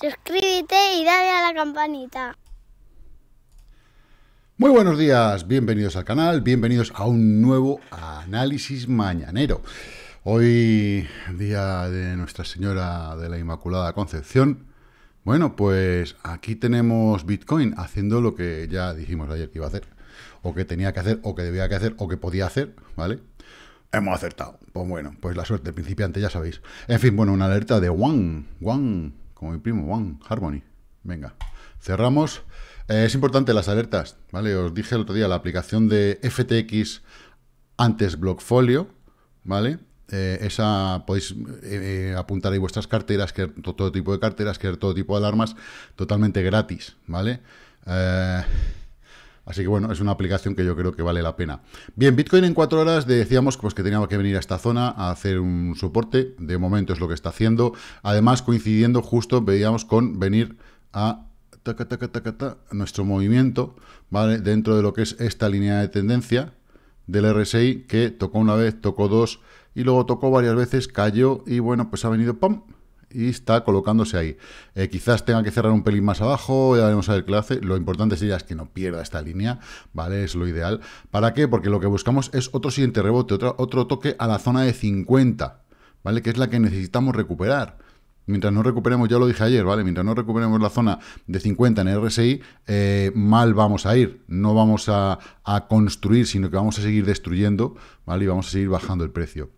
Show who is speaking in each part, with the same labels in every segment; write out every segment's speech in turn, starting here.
Speaker 1: suscríbete y dale a la campanita. Muy buenos días, bienvenidos al canal, bienvenidos a un nuevo análisis mañanero. Hoy, día de Nuestra Señora de la Inmaculada Concepción. Bueno, pues aquí tenemos Bitcoin haciendo lo que ya dijimos ayer que iba a hacer, o que tenía que hacer, o que debía que hacer, o que podía hacer, ¿vale? Hemos acertado. Pues bueno, pues la suerte del principiante, ya sabéis. En fin, bueno, una alerta de Wang, Wang, como mi primo, Juan Harmony. Venga, cerramos. Eh, es importante las alertas, ¿vale? Os dije el otro día, la aplicación de FTX antes Blockfolio, ¿vale? Eh, esa podéis eh, apuntar ahí vuestras carteras, que todo tipo de carteras, que todo tipo de alarmas, totalmente gratis, ¿vale? Así que bueno, es una aplicación que yo creo que vale la pena. Bien, Bitcoin en cuatro horas decíamos pues, que tenía que venir a esta zona a hacer un soporte. De momento es lo que está haciendo. Además, coincidiendo justo, veíamos con venir a nuestro movimiento, ¿vale? Dentro de lo que es esta línea de tendencia del RSI que tocó una vez, tocó dos y luego tocó varias veces, cayó y bueno, pues ha venido ¡pum! y está colocándose ahí. Eh, quizás tenga que cerrar un pelín más abajo, ya veremos a ver qué hace. Lo importante sería es que no pierda esta línea, ¿vale? Es lo ideal. ¿Para qué? Porque lo que buscamos es otro siguiente rebote, otro, otro toque a la zona de 50, ¿vale? Que es la que necesitamos recuperar. Mientras no recuperemos, ya lo dije ayer, ¿vale? Mientras no recuperemos la zona de 50 en el RSI, eh, mal vamos a ir. No vamos a, a construir, sino que vamos a seguir destruyendo, ¿vale? Y vamos a seguir bajando el precio.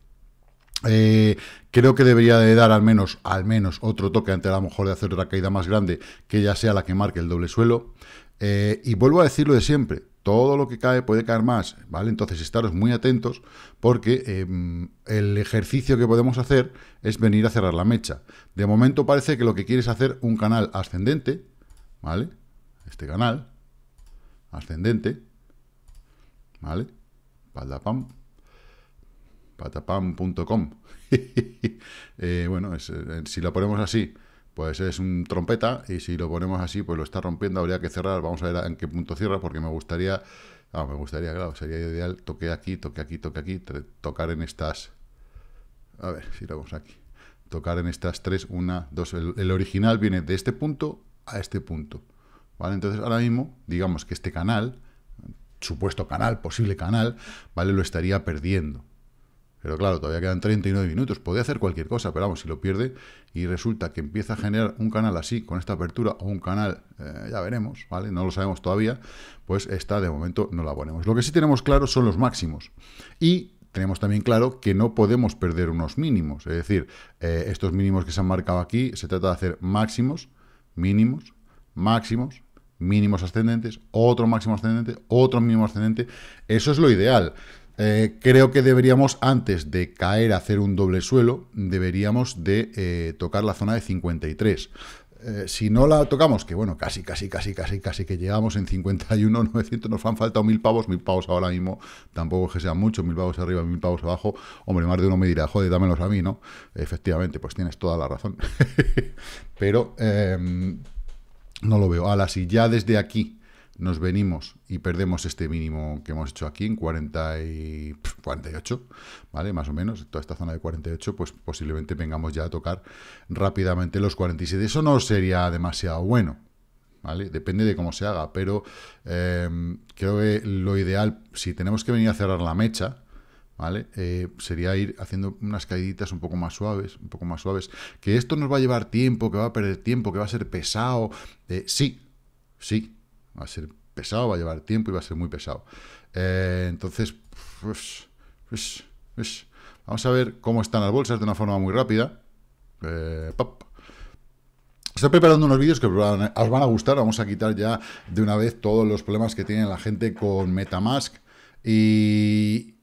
Speaker 1: Eh, creo que debería de dar al menos, al menos otro toque antes a lo mejor de hacer otra caída más grande, que ya sea la que marque el doble suelo. Eh, y vuelvo a decirlo de siempre, todo lo que cae puede caer más, ¿vale? Entonces estaros muy atentos porque em, el ejercicio que podemos hacer es venir a cerrar la mecha. De momento parece que lo que quieres hacer un canal ascendente, ¿vale? Este canal, ascendente, ¿vale? Palda pam, patapam.com. Eh, bueno, eh, si lo ponemos así, pues es un trompeta, y si lo ponemos así, pues lo está rompiendo, habría que cerrar, vamos a ver en qué punto cierra, porque me gustaría, ah, me gustaría, claro, sería ideal, toque aquí, toque aquí, toque aquí, tocar en estas, a ver, si lo vamos aquí, tocar en estas tres, una, dos, el original viene de este punto a este punto, ¿vale? Entonces ahora mismo, digamos que este canal, supuesto canal, posible canal, ¿vale? Lo estaría perdiendo, pero claro, todavía quedan 39 minutos. Podría hacer cualquier cosa, pero vamos, si lo pierde y resulta que empieza a generar un canal así, con esta apertura, o un canal, eh, ya veremos, ¿vale? No lo sabemos todavía, pues esta de momento no la ponemos. Lo que sí tenemos claro son los máximos. Y tenemos también claro que no podemos perder unos mínimos. Es decir, eh, estos mínimos que se han marcado aquí, se trata de hacer máximos, mínimos, máximos, mínimos ascendentes, otro máximo ascendente, otro mínimo ascendente. Eso es lo ideal. Eh, creo que deberíamos, antes de caer a hacer un doble suelo, deberíamos de eh, tocar la zona de 53. Eh, si no la tocamos, que bueno, casi, casi, casi, casi, casi que llegamos en 51, 900, nos han faltado mil pavos, mil pavos ahora mismo, tampoco es que sean mucho mil pavos arriba, mil pavos abajo, hombre, más de uno me dirá, joder, dámelos a mí, ¿no? Efectivamente, pues tienes toda la razón, pero em, no lo veo. Ahora, si ya desde aquí nos venimos y perdemos este mínimo que hemos hecho aquí en y 48, ¿vale? Más o menos, toda esta zona de 48, pues posiblemente vengamos ya a tocar rápidamente los 47. Eso no sería demasiado bueno, ¿vale? Depende de cómo se haga, pero em, creo que lo ideal, si tenemos que venir a cerrar la mecha, ¿vale? Eh, sería ir haciendo unas caíditas un poco más suaves, un poco más suaves. Que esto nos va a llevar tiempo, que va a perder tiempo, que va a ser pesado. Eh, sí, sí, Va a ser pesado, va a llevar tiempo y va a ser muy pesado. Eh, entonces, pues, pues, pues, vamos a ver cómo están las bolsas de una forma muy rápida. Eh, Estoy preparando unos vídeos que os van a gustar. Vamos a quitar ya de una vez todos los problemas que tiene la gente con Metamask. Y,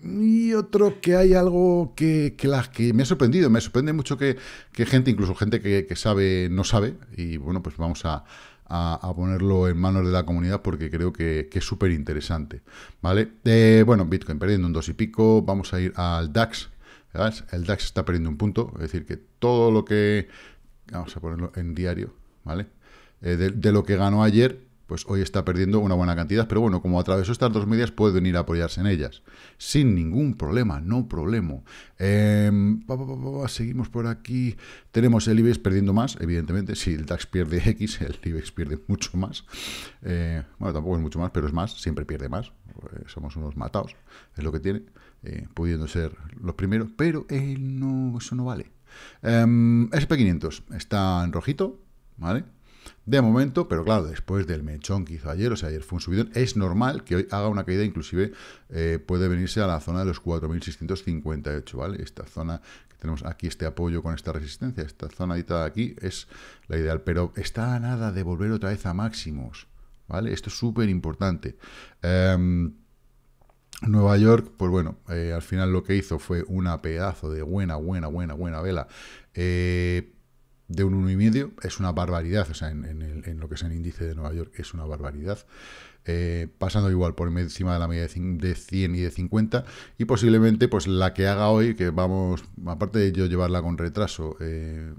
Speaker 1: y otro que hay algo que, que, me ha sorprendido. Me sorprende mucho que, gente, incluso gente que sabe, no sabe. Y bueno, pues vamos a, a, ponerlo en manos de la comunidad porque creo que, es súper interesante. ¿vale? Eh, bueno, Bitcoin perdiendo un 2 y pico, vamos a ir al DAX. El DAX está perdiendo un punto, es decir, que todo lo que... Vamos a ponerlo en diario, ¿vale? Eh, de, lo que ganó ayer, pues hoy está perdiendo una buena cantidad, pero bueno, como atravesó estas dos medias, puede venir a apoyarse en ellas. Sin ningún problema, no problema. Em, seguimos por aquí. Tenemos el IBEX perdiendo más, evidentemente. Si el DAX pierde X, el IBEX pierde mucho más. Eh, bueno, tampoco es mucho más, pero es más, siempre pierde más. Eh, somos unos matados, es lo que tiene, eh, pudiendo ser los primeros, pero no, eso no vale. Em, SP500 está en rojito, ¿vale? de momento, pero claro, después del mechón que hizo ayer, o sea, ayer fue un subidón, es normal que hoy haga una caída, inclusive eh, puede venirse a la zona de los 4.658, ¿vale? Esta zona que tenemos aquí, este apoyo con esta resistencia, esta zonadita de aquí es la ideal, pero está nada de volver otra vez a máximos, ¿vale? Esto es súper importante. Em, Nueva York, pues bueno, eh, al final lo que hizo fue una pedazo de buena, buena, buena, buena vela. Eh, de un 1,5 es una barbaridad, o sea, en, lo que es el índice de Nueva York es una barbaridad. Eh, pasando igual por encima de la media de 100 y de 50 y posiblemente pues la que haga hoy, que vamos, aparte de yo llevarla con retraso, eh,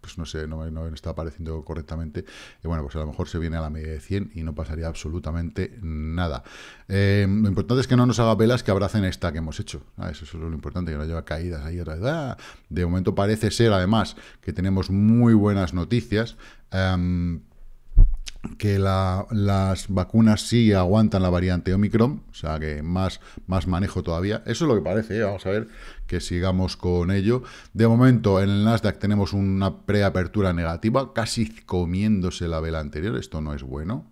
Speaker 1: pues no sé, no, no está apareciendo correctamente, y bueno, pues a lo mejor se viene a la media de 100 y no pasaría absolutamente nada. Eh, lo importante es que no nos haga pelas que abracen esta que hemos hecho. Ah, eso es lo importante, que no lleva caídas ahí otra ah, de momento parece ser, además, que tenemos muy buenas noticias. Em, que las vacunas sí aguantan la variante Omicron, o sea que más, más manejo todavía. Eso es lo que parece, ¿eh? vamos a ver que sigamos con ello. De momento en el Nasdaq tenemos una preapertura negativa, casi comiéndose la vela anterior, esto no es bueno.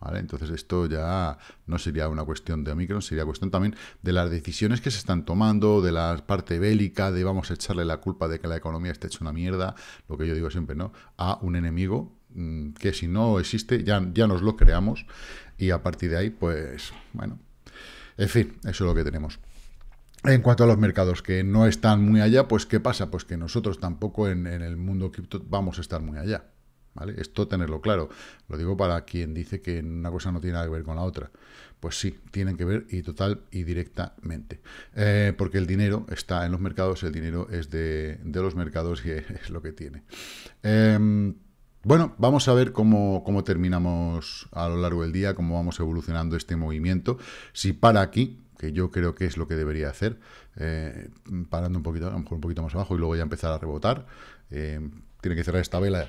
Speaker 1: ¿Vale? Entonces esto ya no sería una cuestión de Omicron, sería cuestión también de las decisiones que se están tomando, de la parte bélica, de vamos a echarle la culpa de que la economía esté hecha una mierda, lo que yo digo siempre, ¿no? A un enemigo, Mm, que si no existe, ya, ya nos lo creamos y a partir de ahí, pues, bueno, en fin, eso es lo que tenemos. En cuanto a los mercados que no están muy allá, pues ¿qué pasa? Pues que nosotros tampoco en, el mundo cripto vamos a estar muy allá. ¿Vale? Esto tenerlo claro. Lo digo para quien dice que una cosa no tiene nada que ver con la otra. Pues sí, tienen que ver y total y directamente. Eh, porque el dinero está en los mercados, el dinero es de, los mercados y es lo que tiene. Em, bueno, vamos a ver cómo, terminamos a lo largo del día, cómo vamos evolucionando este movimiento. Si para aquí, que yo creo que es lo que debería hacer, eh, parando un poquito, a lo mejor un poquito más abajo y luego ya empezar a rebotar. Eh, tiene que cerrar esta vela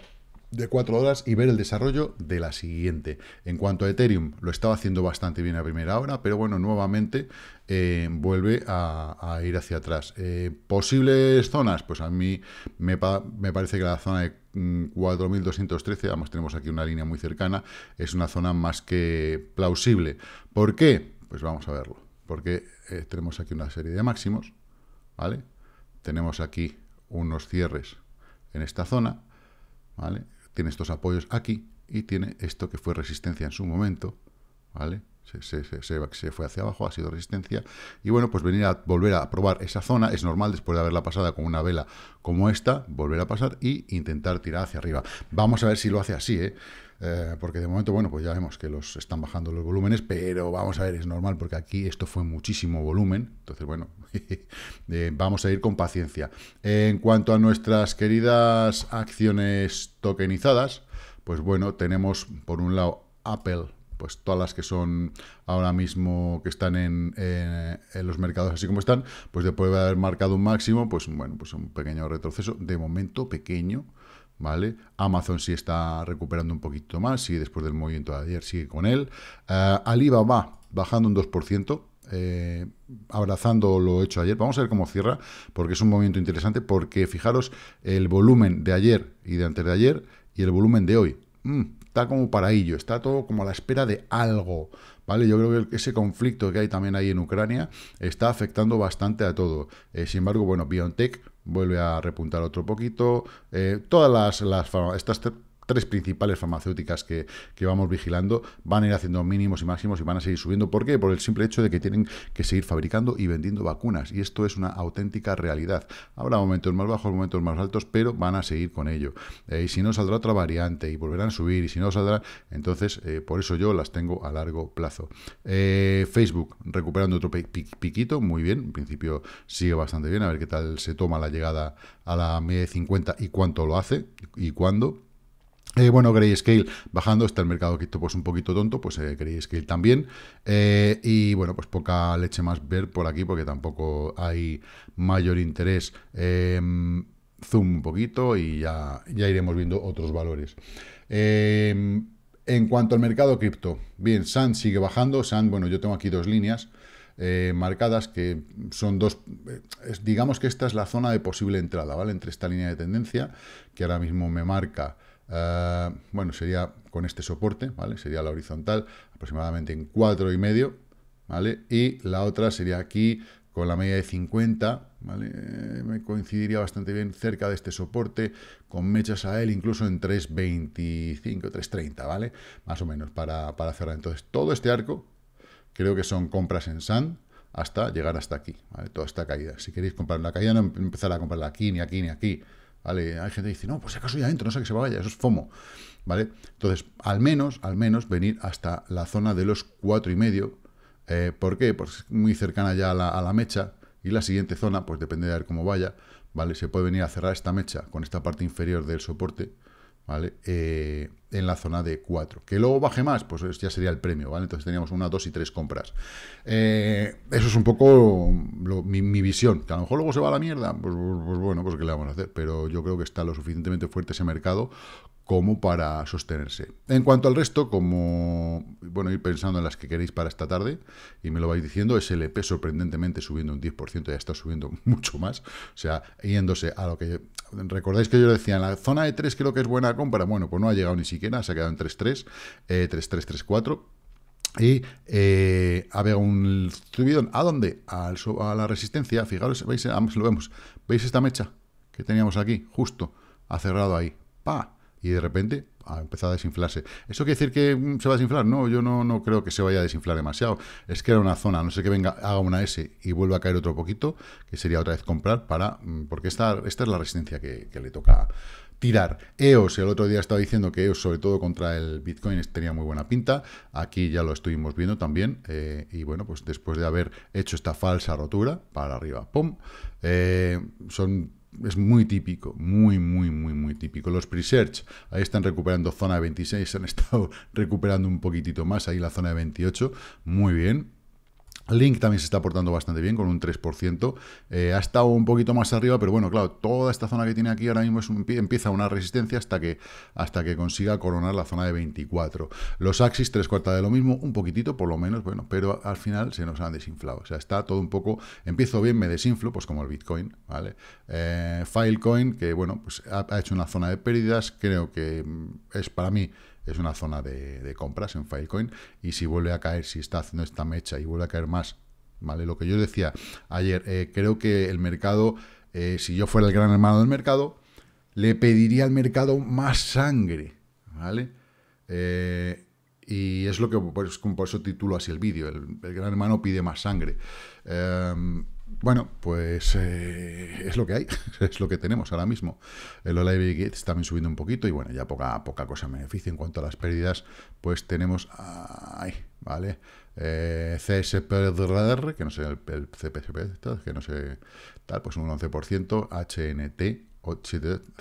Speaker 1: de cuatro horas y ver el desarrollo de la siguiente. En cuanto a Ethereum, lo estaba haciendo bastante bien a primera hora, pero bueno, nuevamente eh, vuelve a, ir hacia atrás. Eh, ¿Posibles zonas? Pues a mí me, parece que la zona de 4.213, mm, vamos, tenemos aquí una línea muy cercana, es una zona más que plausible. ¿Por qué? Pues vamos a verlo. Porque eh, tenemos aquí una serie de máximos, ¿vale? Tenemos aquí unos cierres en esta zona, ¿vale? tiene estos apoyos aquí y tiene esto que fue resistencia en su momento, ¿vale? Se, se, fue hacia abajo, ha sido resistencia. Y bueno, pues venir a volver a probar esa zona, es normal después de haberla pasada con una vela como esta, volver a pasar y intentar tirar hacia arriba. Vamos a ver si lo hace así, ¿eh? Eh, porque de momento, bueno, pues ya vemos que los están bajando los volúmenes, pero vamos a ver, es normal, porque aquí esto fue muchísimo volumen. Entonces, bueno, eh, vamos a ir con paciencia. En cuanto a nuestras queridas acciones tokenizadas, pues bueno, tenemos por un lado Apple, pues todas las que son ahora mismo que están en, en, los mercados así como están, pues después de haber marcado un máximo, pues bueno, pues un pequeño retroceso, de momento pequeño, ¿vale? Amazon sí está recuperando un poquito más, sí, después del movimiento de ayer sigue con él. Eh, Aliba va bajando un 2%, eh, abrazando lo hecho ayer. Vamos a ver cómo cierra, porque es un movimiento interesante, porque fijaros el volumen de ayer y de antes de ayer y el volumen de hoy. Mm, está como ello, está todo como a la espera de algo, ¿vale? Yo creo que ese conflicto que hay también ahí en Ucrania está afectando bastante a todo. Eh, sin embargo, bueno, BioNTech vuelve a repuntar otro poquito. Eh, todas las, las estas tres principales farmacéuticas que, vamos vigilando van a ir haciendo mínimos y máximos y van a seguir subiendo. ¿Por qué? Por el simple hecho de que tienen que seguir fabricando y vendiendo vacunas. Y esto es una auténtica realidad. Habrá momentos más bajos, momentos más altos, pero van a seguir con ello. Eh, y si no saldrá otra variante y volverán a subir y si no saldrá, entonces eh, por eso yo las tengo a largo plazo. Eh, Facebook recuperando otro piquito, muy bien, en principio sigue bastante bien, a ver qué tal se toma la llegada a la media de 50 y cuánto lo hace y cuándo. Eh, bueno, Grayscale bajando, está el mercado cripto pues un poquito tonto, pues eh, Grayscale también. Eh, y bueno, pues poca leche más ver por aquí porque tampoco hay mayor interés. Em, zoom un poquito y ya, iremos viendo otros valores. Em, en cuanto al mercado cripto, bien, San sigue bajando. Sand, bueno, yo tengo aquí dos líneas. Eh, marcadas que son dos, digamos que esta es la zona de posible entrada, ¿vale? Entre esta línea de tendencia, que ahora mismo me marca Ah, bueno, sería con este soporte, ¿vale? Sería la horizontal, aproximadamente en 4,5, ¿vale? Y la otra sería aquí, con la media de 50, ¿vale? me coincidiría bastante bien cerca de este soporte, con mechas a él incluso en 3.25, 3.30, ¿vale? Más o menos para, cerrar. Entonces, todo este arco creo que son compras en SAN hasta llegar hasta aquí, ¿vale? Toda esta caída. Si queréis comprar la caída, no em-, empezar a comprarla aquí, ni aquí, ni aquí. ¿vale? Hay gente que dice, no, pues acaso ya entro, no sé que se vaya, eso es FOMO, ¿vale? Entonces, al menos, al menos venir hasta la zona de los cuatro y medio, eh, ¿por qué? es muy cercana ya a la, mecha, y la siguiente zona, pues depende de ver cómo vaya, ¿vale? Se puede venir a cerrar esta mecha con esta parte inferior del soporte, ¿vale? Eh, en la zona de 4. Que luego baje más, pues ya sería el premio, ¿vale? Entonces teníamos una, dos y tres compras. Eh, eso es un poco mi, visión. Que a lo mejor luego se va a la mierda, pues, pues, pues bueno, pues qué le vamos a hacer. Pero yo creo que está lo suficientemente fuerte ese mercado como para sostenerse. En cuanto al resto, como bueno, ir pensando en las que queréis para esta tarde, y me lo vais diciendo, SLP e sorprendentemente subiendo un 10%, ya está subiendo mucho más, o sea, yéndose a lo que... Recordáis que yo decía, en la zona de 3 creo que es buena compra, bueno, pues no ha llegado ni siquiera, se ha quedado en 3.3, eh, 3.334, y eh, había un subidón, ¿a dónde? a la resistencia, fijaros, veis, ah, lo vemos, veis esta mecha que teníamos aquí, justo, ha cerrado ahí, pa, y de repente ha empezado a desinflarse. ¿Eso quiere decir que mm, se va a desinflar? No, yo no, no creo que se vaya a desinflar demasiado. Es que era una zona, no sé que venga, haga una S y vuelva a caer otro poquito, que sería otra vez comprar para... Mm, porque esta, esta es la resistencia que, le toca tirar. EOS, el otro día estaba diciendo que EOS, sobre todo contra el Bitcoin, tenía muy buena pinta. Aquí ya lo estuvimos viendo también. Eh, y bueno, pues después de haber hecho esta falsa rotura, para arriba, ¡pum! Eh, son es muy típico, muy, muy, muy, muy típico. Los pre-search, ahí están recuperando zona 26, han estado recuperando un poquitito más, ahí la zona de 28, muy bien. Link también se está portando bastante bien con un 3%. Eh, ha estado un poquito más arriba, pero bueno, claro, toda esta zona que tiene aquí ahora mismo es empieza una resistencia hasta que, hasta que consiga coronar la zona de 24. Los Axis, tres cuartas de lo mismo, un poquitito por lo menos, bueno, pero al final se nos han desinflado. O sea, está todo un poco, empiezo bien, me desinflo, pues como el Bitcoin, ¿vale? Eh, Filecoin, que bueno, pues ha hecho una zona de pérdidas, creo que mm, es para mí es una zona de, compras en Filecoin y si vuelve a caer, si está haciendo esta mecha y vuelve a caer más, ¿vale? Lo que yo decía ayer, eh, creo que el mercado, eh, si yo fuera el gran hermano del mercado, le pediría al mercado más sangre, ¿vale? Eh, y es lo que pues, por eso titulo así el vídeo, el, gran hermano pide más sangre. Em, bueno, pues eh, es lo que hay, es lo que tenemos ahora mismo. El Olive Gates también subiendo un poquito y bueno, ya poca, poca cosa me beneficia. En cuanto a las pérdidas, pues tenemos, ay, ¿vale? Eh, CSPR, que no sé, el, cpcp CPSP, que no sé, tal, pues un 11%, HNT,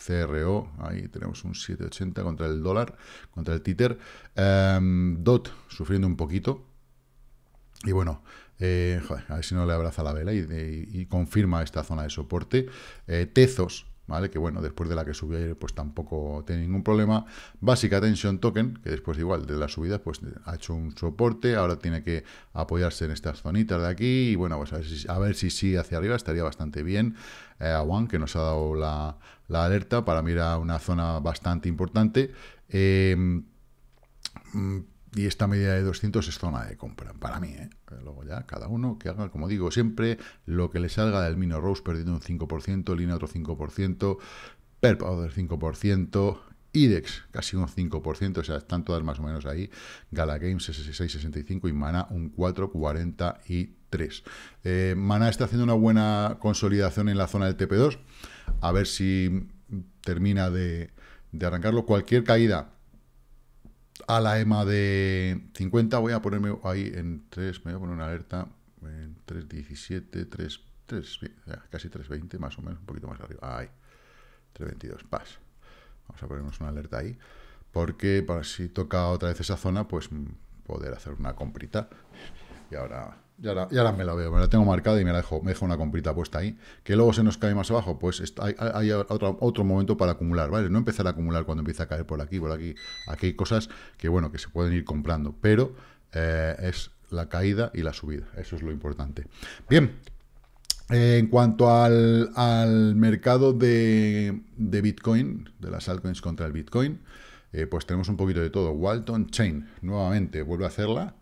Speaker 1: CRO, ahí tenemos un 7,80 contra el dólar, contra el títer, em, DOT sufriendo un poquito, y bueno, eh, a ver si no le abraza la vela y, confirma esta zona de soporte. Eh, Tezos, ¿vale? Que bueno, después de la que subió ayer, pues tampoco tiene ningún problema. Básica Tension Token, que después igual de la subida, pues ha hecho un soporte, ahora tiene que apoyarse en estas zonitas de aquí, y bueno, pues a ver si, sí hacia arriba, estaría bastante bien. Eh, a One, que nos ha dado la, alerta, para mirar una zona bastante importante. Mm, y esta media de 200 es zona de compra, para mí. ¿eh? Luego ya, cada uno que haga, como digo siempre, lo que le salga del Mino Rose perdiendo un 5%, línea otro 5%, Perpa otro 5%, IDEX casi un 5%, o sea, están todas más o menos ahí, Gala Games 66,65 y Mana un 4,43. 43... Eh, Mana está haciendo una buena consolidación en la zona del TP2, a ver si termina de, de arrancarlo. Cualquier caída a la EMA de 50. Voy a ponerme ahí en 3, me voy a poner una alerta en 3.17, 3, casi 3.20 más o menos, un poquito más arriba. Ahí, 3.22, paz. Vamos a ponernos una alerta ahí, porque para si toca otra vez esa zona, pues poder hacer una comprita. Y ahora ya ahora, me la veo, me la tengo marcada y me la dejo, me dejo una comprita puesta ahí. Que luego se nos cae más abajo, pues hay, otro, momento para acumular, ¿vale? No empezar a acumular cuando empieza a caer por aquí, por aquí. Aquí hay cosas que, bueno, que se pueden ir comprando, pero eh, es la caída y la subida. Eso es lo importante. Bien, en cuanto al, mercado de, Bitcoin, de las altcoins contra el Bitcoin, eh, pues tenemos un poquito de todo. Walton Chain, nuevamente, vuelve a hacerla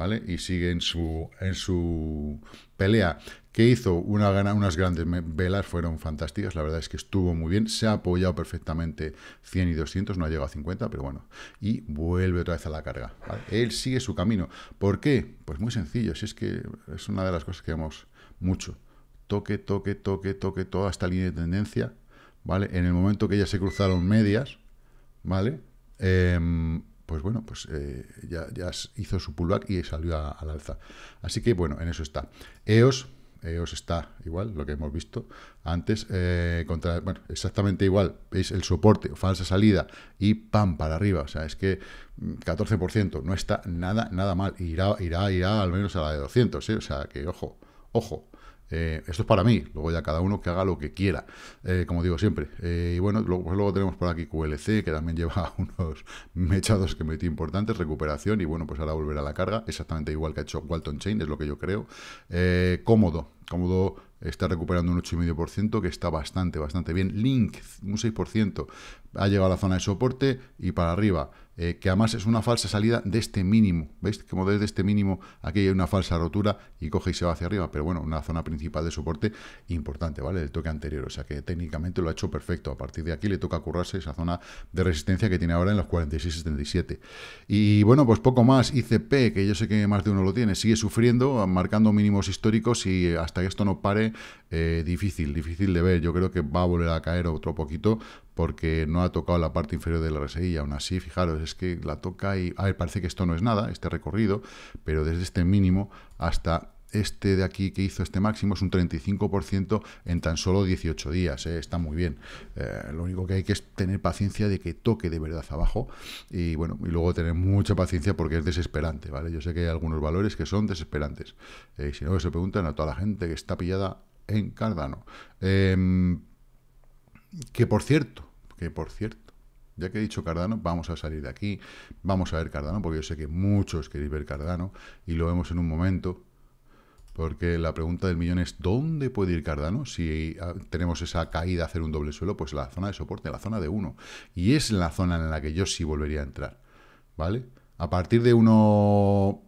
Speaker 1: ¿vale? Y sigue en su, en su pelea, que hizo una, unas grandes velas, fueron fantásticas, la verdad es que estuvo muy bien, se ha apoyado perfectamente 100 y 200, no ha llegado a 50, pero bueno, y vuelve otra vez a la carga. Él sigue su camino. ¿Por qué? Pues muy sencillo, si es que es una de las cosas que vemos mucho. Toque, toque, toque, toque toda esta línea de tendencia, ¿vale? En el momento que ya se cruzaron medias, ¿vale? Em, pues bueno, pues eh, ya, hizo su pullback y salió al alza. Así que bueno, en eso está. EOS, EOS está igual, lo que hemos visto antes, eh, contra, bueno, exactamente igual, veis el soporte, falsa salida y pam, para arriba, o sea, es que 14% mm, no está nada, nada mal, irá, irá, irá al menos a la de 200, ¿sí? ¿eh? o sea, que ojo, ojo, eh, esto es para mí, luego ya cada uno que haga lo que quiera, eh, como digo siempre. Eh, y bueno, pues luego, tenemos por aquí QLC, que también lleva unos mechados que metí importantes, recuperación, y bueno, pues ahora volver a la carga, exactamente igual que ha hecho Walton Chain, es lo que yo creo. cómodo, cómodo está recuperando un 8,5%, que está bastante, bastante bien. Link, un 6%, ha llegado a la zona de soporte y para arriba. Eh, que además es una falsa salida de este mínimo. ¿Veis? Como desde este mínimo aquí hay una falsa rotura y coge y se va hacia arriba. Pero bueno, una zona principal de soporte importante, ¿vale? El toque anterior. O sea que técnicamente lo ha hecho perfecto. A partir de aquí le toca currarse esa zona de resistencia que tiene ahora en los 46.77. Y bueno, pues poco más. ICP, que yo sé que más de uno lo tiene, sigue sufriendo, marcando mínimos históricos y hasta que esto no pare, eh, difícil, difícil de ver. Yo creo que va a volver a caer otro poquito porque no ha tocado la parte inferior de la RSI aún así, fijaros, es que la toca y a ver, parece que esto no es nada, este recorrido, pero desde este mínimo hasta este de aquí que hizo este máximo es un 35% en tan solo 18 días, ¿eh? está muy bien. Eh, lo único que hay que es tener paciencia de que toque de verdad abajo y bueno, y luego tener mucha paciencia porque es desesperante, ¿vale? Yo sé que hay algunos valores que son desesperantes. Eh, si no, se preguntan a toda la gente que está pillada en Cardano. Em, que por cierto, que por cierto, ya que he dicho Cardano, vamos a salir de aquí, vamos a ver Cardano, porque yo sé que muchos queréis ver Cardano, y lo vemos en un momento, porque la pregunta del millón es, ¿dónde puede ir Cardano? Si ah, tenemos esa caída, hacer un doble suelo, pues la zona de soporte, la zona de 1, y es la zona en la que yo sí volvería a entrar, ¿vale? A partir de 1...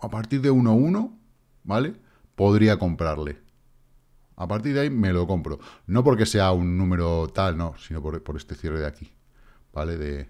Speaker 1: A partir de 1.1, ¿vale? Podría comprarle. A partir de ahí me lo compro. No porque sea un número tal, no, sino por, este cierre de aquí, ¿vale? De,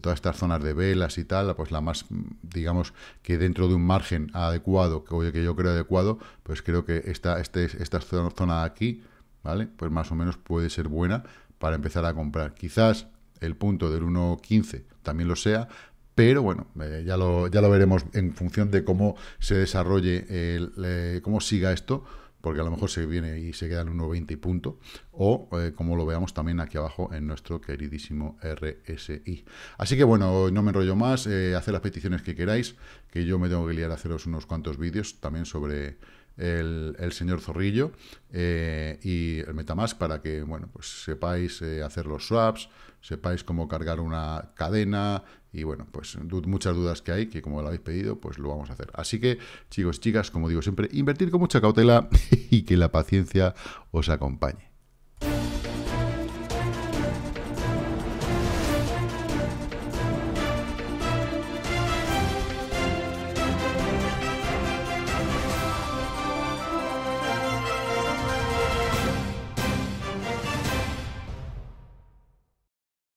Speaker 1: todas estas zonas de velas y tal, pues la más, digamos, que dentro de un margen adecuado, que, que yo creo adecuado, pues creo que esta, este, zona de aquí, ¿vale? Pues más o menos puede ser buena para empezar a comprar. Quizás el punto del 1.15 también lo sea, pero bueno, eh, ya, lo, ya lo veremos en función de cómo se desarrolle, el, eh, cómo siga esto, porque a lo mejor se viene y se queda en 1,20 y punto, o eh, como lo veamos también aquí abajo en nuestro queridísimo RSI. Así que bueno, no me enrollo más, eh, hacer las peticiones que queráis, que yo me tengo que liar a haceros unos cuantos vídeos también sobre el, señor Zorrillo eh, y el Metamask para que bueno, pues sepáis eh, hacer los swaps, sepáis cómo cargar una cadena y bueno, pues muchas dudas que hay que como lo habéis pedido, pues lo vamos a hacer. Así que chicos, chicas, como digo siempre, invertir con mucha cautela y que la paciencia os acompañe.